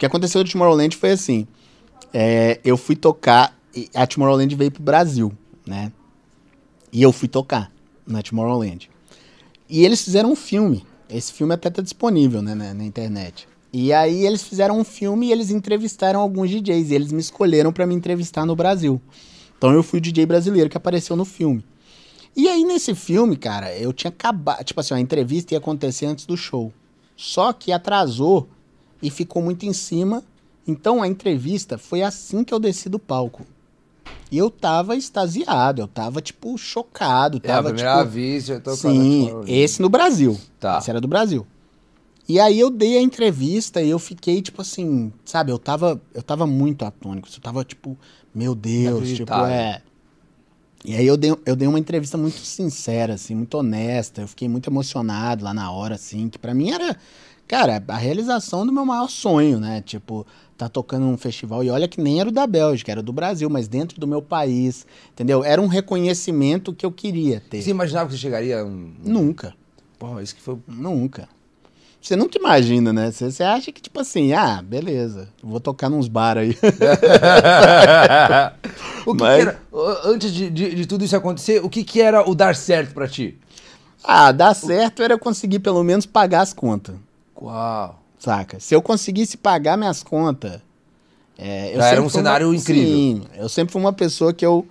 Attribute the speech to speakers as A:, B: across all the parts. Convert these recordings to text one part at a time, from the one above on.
A: que aconteceu de Tomorrowland foi assim. É, eu fui tocar, a Tomorrowland veio pro Brasil, né? E eu fui tocar na Tomorrowland. E eles fizeram um filme. Esse filme até tá disponível né, na, na internet. E aí eles fizeram um filme e eles entrevistaram alguns DJs. E eles me escolheram para me entrevistar no Brasil. Então eu fui o DJ brasileiro que apareceu no filme. E aí nesse filme, cara, eu tinha acabado. Tipo assim, a entrevista ia acontecer antes do show. Só que atrasou e ficou muito em cima. Então a entrevista foi assim que eu desci do palco. E eu tava extasiado, eu tava, tipo, chocado. É, tava, é, primeiro tipo, aviso, eu tô Sim, esse no Brasil. Tá. Esse era do Brasil. E aí eu dei a entrevista e eu fiquei, tipo assim, sabe, eu tava, eu tava muito atônico. Eu tava, tipo, meu Deus, tipo, é. E aí eu dei, eu dei uma entrevista muito sincera, assim, muito honesta. Eu fiquei muito emocionado lá na hora, assim, que para mim era cara, a realização do meu maior sonho, né? Tipo, tá tocando num festival e olha que nem era o da Bélgica, era do Brasil, mas dentro do meu país, entendeu? Era um reconhecimento que eu queria ter. Você imaginava que você chegaria? Um... Nunca. Pô, isso que foi. Nunca. Você nunca imagina, né? Você, acha que, tipo assim, ah, beleza, vou tocar nos bar aí. o que, mas... que era, antes de, de, de, tudo isso acontecer, o que, que era o dar certo para ti? Ah, dar certo o... era conseguir pelo menos pagar as contas. Uau. Saca? Se eu conseguisse pagar minhas contas. É, eu era um cenário uma, incrível. Sim, eu sempre fui uma pessoa que eu,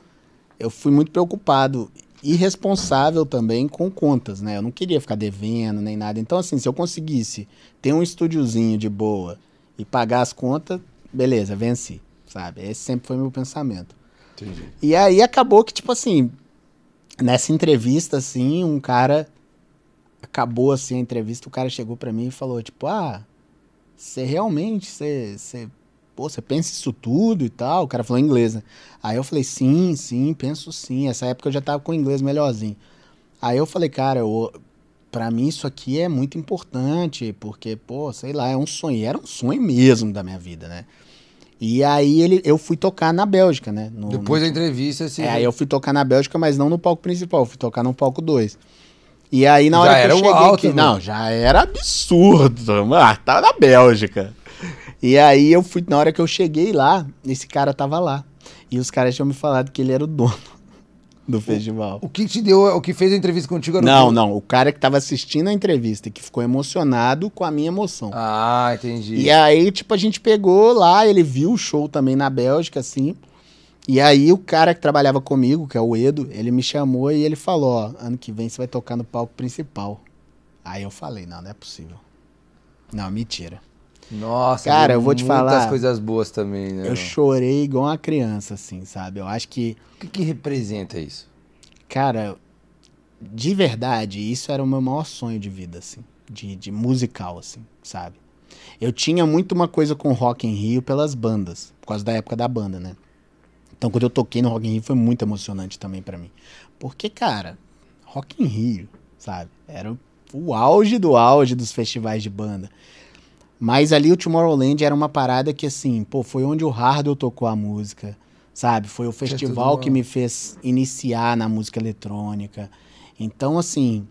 A: eu fui muito preocupado irresponsável também com contas, né? Eu não queria ficar devendo nem nada. Então, assim, se eu conseguisse ter um estúdiozinho de boa e pagar as contas, beleza, venci, sabe? Esse sempre foi meu pensamento. Entendi. E aí acabou que, tipo assim, nessa entrevista, assim, um cara acabou assim a entrevista, o cara chegou para mim e falou, tipo, ah, você realmente, você, você, pô, você pensa isso tudo e tal? O cara falou inglês, né? Aí eu falei, sim, sim, penso sim. Essa época eu já tava com o inglês melhorzinho. Aí eu falei, cara, eu, pra mim isso aqui é muito importante, porque, pô, sei lá, é um sonho. Era um sonho mesmo da minha vida, né? E aí ele, eu fui tocar na Bélgica, né? No, Depois no... da entrevista, assim. É, aí eu fui tocar na Bélgica, mas não no palco principal, fui tocar no palco 2. E aí, na já hora que eu cheguei alto, aqui, né? não, já era absurdo, ah tava na Bélgica. E aí eu fui, na hora que eu cheguei lá, esse cara tava lá. E os caras tinham me falado que ele era o dono do festival. O, o que te deu, o que fez a entrevista contigo era Não, o não, o cara que tava assistindo a entrevista, que ficou emocionado com a minha emoção. Ah, entendi. E aí, tipo, a gente pegou lá, ele viu o show também na Bélgica, assim. E aí o cara que trabalhava comigo, que é o Edo, ele me chamou e ele falou, ó, ano que vem você vai tocar no palco principal. Aí eu falei, não, não é possível. Não, mentira. Nossa, cara, eu vou te falar. Muitas coisas boas também, né? Eu chorei igual uma criança, assim, sabe? Eu acho que. O que, que representa isso? Cara, de verdade, isso era o meu maior sonho de vida, assim. De, de musical, assim, sabe? Eu tinha muito uma coisa com rock em Rio pelas bandas, por causa da época da banda, né? Então, quando eu toquei no Rock in Rio, foi muito emocionante também para mim. Porque, cara, Rock in Rio, sabe? Era o auge do auge dos festivais de banda. Mas ali o Tomorrowland era uma parada que, assim, pô, foi onde o Hardwell tocou a música, sabe? Foi o é festival que, é que me fez iniciar na música eletrônica. Então, assim,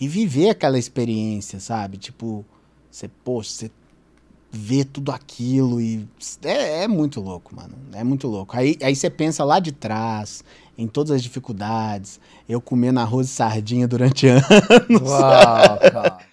A: e viver aquela experiência, sabe? Tipo, você, poxa, você ver tudo aquilo e é, é, muito louco, mano. É muito louco. Aí, aí você pensa lá de trás, em todas as dificuldades, eu comendo arroz e sardinha durante anos. Uau, cara.